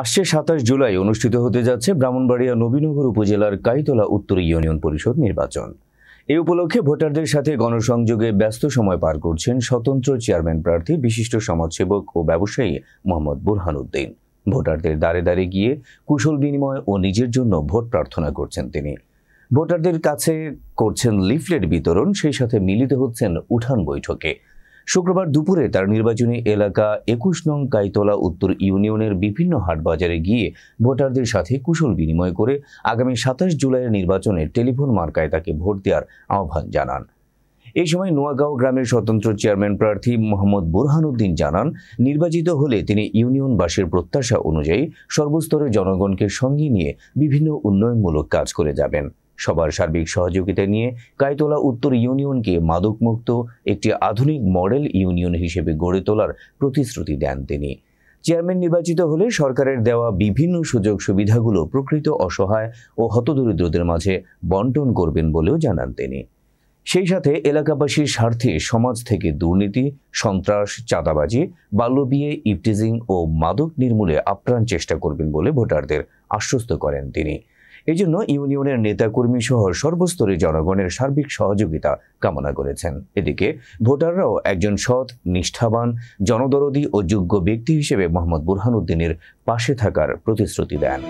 আসছে সাতাশ জুলাই অনুষ্ঠিত হতে যাচ্ছে ব্রাহ্মণবাড়িয়া নবীনগর উপজেলার কাইতলা উত্তর ইউনিয়ন পরিষদ নির্বাচন এ উপলক্ষে ভোটারদের সাথে গণসংযোগে ব্যস্ত সময় পার করছেন স্বতন্ত্র চেয়ারম্যান প্রার্থী বিশিষ্ট সমাজসেবক ও ব্যবসায়ী মোহাম্মদ বুরহান উদ্দিন ভোটারদের দ্বারে দ্বারে গিয়ে কুশল বিনিময় ও নিজের জন্য ভোট প্রার্থনা করছেন তিনি ভোটারদের কাছে করছেন লিফলেট বিতরণ সেই সাথে মিলিত হচ্ছেন উঠান বৈঠকে শুক্রবার দুপুরে তার নির্বাচনী এলাকা একুশ নং কাইতলা উত্তর ইউনিয়নের বিভিন্ন হাটবাজারে গিয়ে ভোটারদের সাথে কুশল বিনিময় করে আগামী সাতাশ জুলাইয়ের নির্বাচনে টেলিফোন মার্কায় তাকে ভোট দেওয়ার আহ্বান জানান এই সময় নোয়াগাঁও গ্রামের স্বতন্ত্র চেয়ারম্যান প্রার্থী মোহাম্মদ বোরহান উদ্দিন জানান নির্বাচিত হলে তিনি ইউনিয়নবাসীর প্রত্যাশা অনুযায়ী সর্বস্তরের জনগণকে সঙ্গে নিয়ে বিভিন্ন উন্নয়নমূলক কাজ করে যাবেন সবার সার্বিক সহযোগিতা নিয়ে কায়তোলা উত্তর ইউনিয়নকে মাদকমুক্ত একটি আধুনিক মডেল ইউনিয়ন হিসেবে গড়ে তোলার প্রতিশ্রুতি দেন তিনি চেয়ারম্যান নির্বাচিত হলে সরকারের দেওয়া বিভিন্ন সুযোগ সুবিধাগুলো প্রকৃত অসহায় ও হতদরিদ্রদের মাঝে বন্টন করবেন বলেও জানান তিনি সেই সাথে এলাকাবাসীর স্বার্থে সমাজ থেকে দুর্নীতি সন্ত্রাস চাঁদাবাজি বাল্যবিয়ে ইফটিজিং ও মাদক নির্মূলে আপ্রাণ চেষ্টা করবেন বলে ভোটারদের আশ্বস্ত করেন তিনি এই জন্য ইউনিয়নের নেতাকর্মী সহ সর্বস্তরে জনগণের সার্বিক সহযোগিতা কামনা করেছেন এদিকে ভোটাররাও একজন সৎ নিষ্ঠাবান জনদরদি ও যোগ্য ব্যক্তি হিসেবে মোহাম্মদ বুরহানুদ্দিনের পাশে থাকার প্রতিশ্রুতি দেন